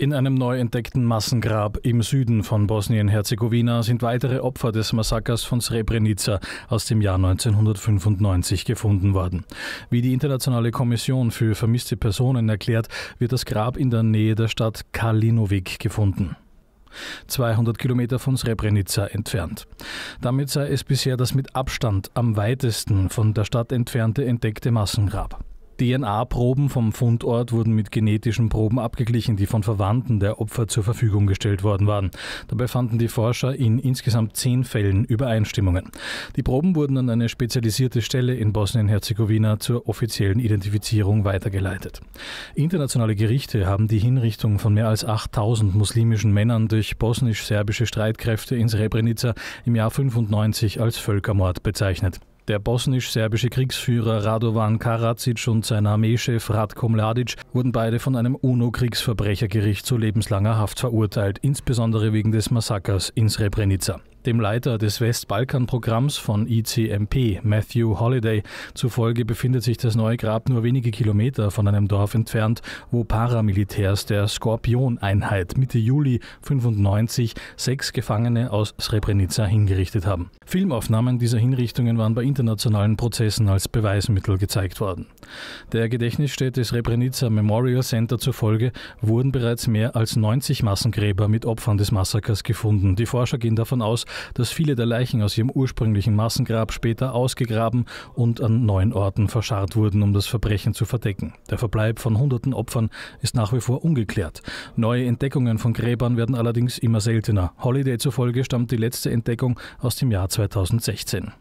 In einem neu entdeckten Massengrab im Süden von Bosnien-Herzegowina sind weitere Opfer des Massakers von Srebrenica aus dem Jahr 1995 gefunden worden. Wie die Internationale Kommission für vermisste Personen erklärt, wird das Grab in der Nähe der Stadt Kalinovic gefunden. 200 Kilometer von Srebrenica entfernt. Damit sei es bisher das mit Abstand am weitesten von der Stadt entfernte entdeckte Massengrab. DNA-Proben vom Fundort wurden mit genetischen Proben abgeglichen, die von Verwandten der Opfer zur Verfügung gestellt worden waren. Dabei fanden die Forscher in insgesamt zehn Fällen Übereinstimmungen. Die Proben wurden an eine spezialisierte Stelle in Bosnien-Herzegowina zur offiziellen Identifizierung weitergeleitet. Internationale Gerichte haben die Hinrichtung von mehr als 8000 muslimischen Männern durch bosnisch-serbische Streitkräfte in Srebrenica im Jahr 95 als Völkermord bezeichnet. Der bosnisch-serbische Kriegsführer Radovan Karadzic und sein Armeechef Radko Mladic wurden beide von einem UNO-Kriegsverbrechergericht zu lebenslanger Haft verurteilt, insbesondere wegen des Massakers in Srebrenica. Dem Leiter des Westbalkan-Programms von ICMP, Matthew Holiday, zufolge befindet sich das neue Grab nur wenige Kilometer von einem Dorf entfernt, wo Paramilitärs der Skorpion-Einheit Mitte Juli 1995 sechs Gefangene aus Srebrenica hingerichtet haben. Filmaufnahmen dieser Hinrichtungen waren bei internationalen Prozessen als Beweismittel gezeigt worden. Der Gedächtnisstätte Srebrenica Memorial Center zufolge wurden bereits mehr als 90 Massengräber mit Opfern des Massakers gefunden. Die Forscher gehen davon aus, dass viele der Leichen aus ihrem ursprünglichen Massengrab später ausgegraben und an neuen Orten verscharrt wurden, um das Verbrechen zu verdecken. Der Verbleib von hunderten Opfern ist nach wie vor ungeklärt. Neue Entdeckungen von Gräbern werden allerdings immer seltener. Holiday zufolge stammt die letzte Entdeckung aus dem Jahr 2016.